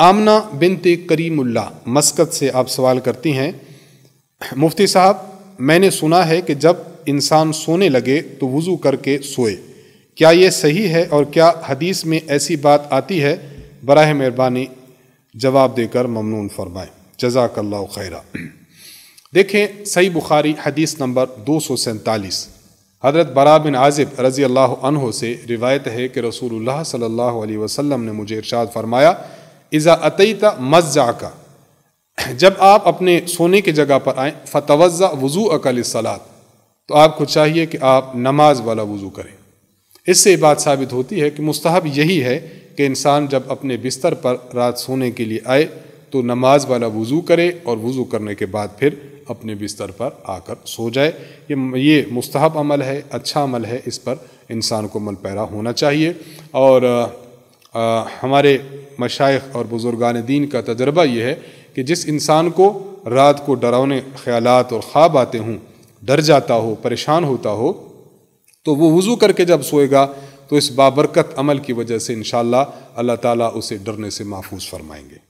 आमना बिनते करीमुल्ला मस्कत से आप सवाल करती हैं मुफ्ती साहब मैंने सुना है कि जब इंसान सोने लगे तो वज़ू करके सोए क्या ये सही है और क्या हदीस में ऐसी बात आती है बर मेहरबानी जवाब देकर ममनून फरमाएँ जजाकल्ला खैरा देखें सही बुखारी हदीस नंबर दो सौ सैंतालीस हज़रत बरा बिन आजिब रज़ी अल्लाह से रिवायत है कि रसूलुल्लाह सल्लल्लाहु अलैहि वसल्लम ने मुझे इरशाद फरमाया इज़ा अतईता मज़ा का जब आप अपने सोने की जगह पर आएँ फ़तवज़ा वज़ू अकल सलात तो आपको चाहिए कि आप नमाज वाला वज़ू करें इससे बात साबित होती है कि मुस्तहब यही है कि इंसान जब अपने बिस्तर पर रात सोने के लिए आए तो नमाज वाला वज़ू करे और वज़ू करने के बाद फिर अपने बिस्तर पर आकर सो जाए ये ये मुस्तहब अमल है अच्छा अमल है इस पर इंसान को मल पैरा होना चाहिए और आ, हमारे मशाइ और बुज़ुर्गान दीन का तजर्बा यह है कि जिस इंसान को रात को डरावने ख्याल और ख्वाब आते हों डर जाता हो परेशान होता हो तो वो वज़ू करके जब सोएगा तो इस बाबरकत अमल की वजह से इन अल्लाह ताला उसे डरने से महफूज फरमाएंगे